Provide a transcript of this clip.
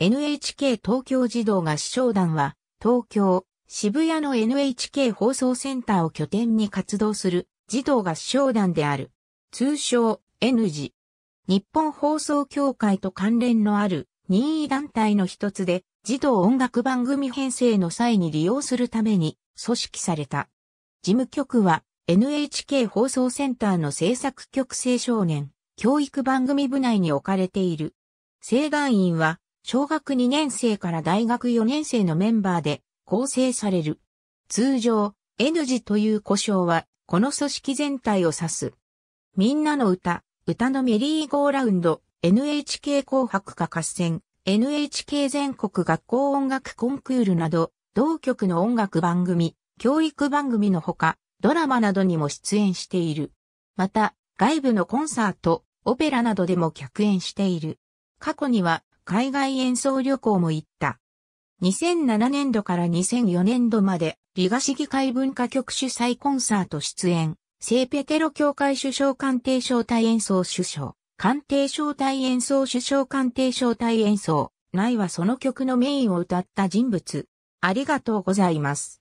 NHK 東京児童合唱団は、東京、渋谷の NHK 放送センターを拠点に活動する児童合唱団である。通称 N 字。日本放送協会と関連のある任意団体の一つで、児童音楽番組編成の際に利用するために組織された。事務局は NHK 放送センターの制作局青少年教育番組部内に置かれている。請願員は小学2年生から大学4年生のメンバーで構成される。通常、N 字という故障は、この組織全体を指す。みんなの歌、歌のメリーゴーラウンド、NHK 紅白歌合戦、NHK 全国学校音楽コンクールなど、同局の音楽番組、教育番組のほか、ドラマなどにも出演している。また、外部のコンサート、オペラなどでも客演している。過去には、海外演奏旅行も行った。2007年度から2004年度まで、リガ市議会文化局主催コンサート出演、聖ペテロ協会首相官邸招待演奏首相、官邸招待演奏首相官邸招待演奏、ないはその曲のメインを歌った人物。ありがとうございます。